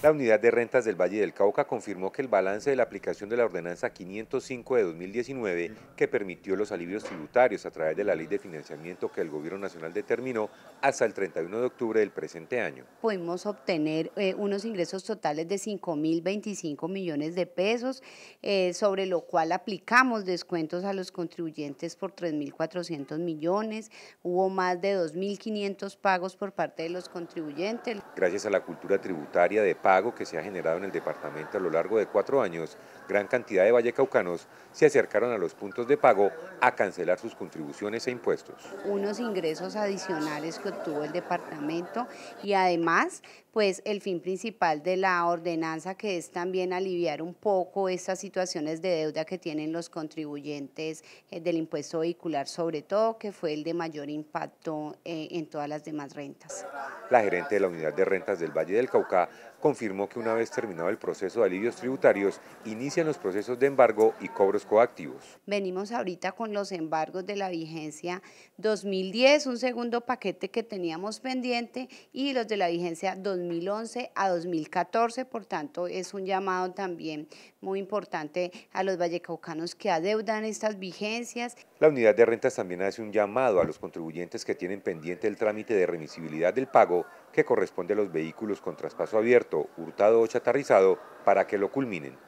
La Unidad de Rentas del Valle del Cauca confirmó que el balance de la aplicación de la Ordenanza 505 de 2019, que permitió los alivios tributarios a través de la ley de financiamiento que el Gobierno Nacional determinó hasta el 31 de octubre del presente año. Pudimos obtener eh, unos ingresos totales de 5.025 millones de pesos, eh, sobre lo cual aplicamos descuentos a los contribuyentes por 3.400 millones, hubo más de 2.500 pagos por parte de los contribuyentes. Gracias a la cultura tributaria de pago que se ha generado en el departamento a lo largo de cuatro años, gran cantidad de vallecaucanos se acercaron a los puntos de pago a cancelar sus contribuciones e impuestos. Unos ingresos adicionales que obtuvo el departamento y además pues el fin principal de la ordenanza que es también aliviar un poco estas situaciones de deuda que tienen los contribuyentes eh, del impuesto vehicular sobre todo que fue el de mayor impacto eh, en todas las demás rentas. La gerente de la unidad de rentas del Valle del Cauca confirmó que una vez terminado el proceso de alivios tributarios, inician los procesos de embargo y cobros coactivos. Venimos ahorita con los embargos de la vigencia 2010, un segundo paquete que teníamos pendiente, y los de la vigencia 2011 a 2014, por tanto es un llamado también muy importante a los vallecaucanos que adeudan estas vigencias. La unidad de rentas también hace un llamado a los contribuyentes que tienen pendiente el trámite de remisibilidad del pago que corresponde a los vehículos con traspaso abierto, hurtado o chatarrizado para que lo culminen.